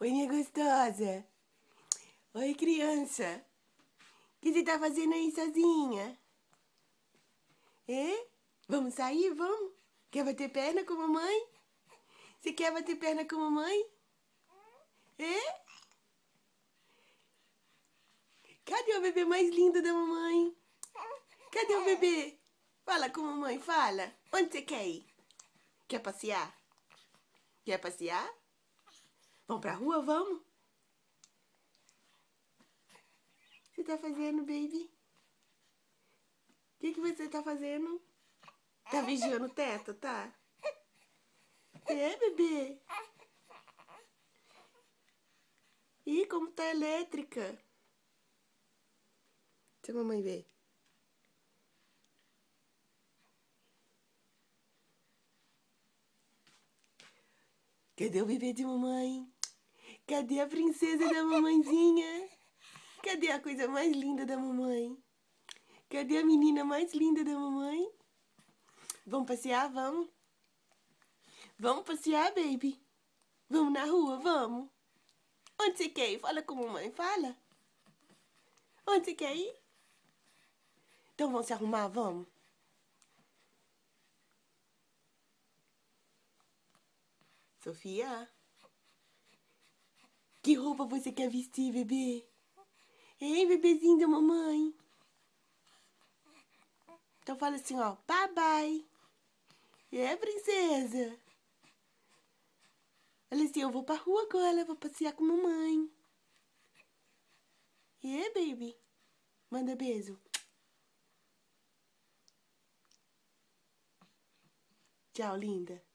Oi, minha gostosa. Oi, criança. O que você tá fazendo aí sozinha? É? Vamos sair? Vamos? Quer bater perna com a mamãe? Você quer bater perna com a mamãe? É? Cadê o bebê mais lindo da mamãe? Cadê o bebê? Fala com a mamãe, fala. Onde você quer ir? Quer passear? Quer passear? Vamos pra rua, vamos? O que você tá fazendo, baby? O que, que você tá fazendo? Tá vigiando o teto, tá? É, bebê? Ih, como tá elétrica. Deixa a mamãe ver. Cadê o bebê de mamãe? Cadê a princesa da mamãezinha? Cadê a coisa mais linda da mamãe? Cadê a menina mais linda da mamãe? Vamos passear? Vamos? Vamos passear, baby? Vamos na rua? Vamos? Onde você quer ir? Fala com a mamãe, fala. Onde você quer ir? Então vamos se arrumar, vamos? Sofia? Que roupa você quer vestir, bebê? Ei, bebezinho da mamãe. Então fala assim, ó, bye bye. É, princesa? Olha assim, eu vou pra rua agora, vou passear com mamãe. É, baby? Manda beijo. Tchau, linda.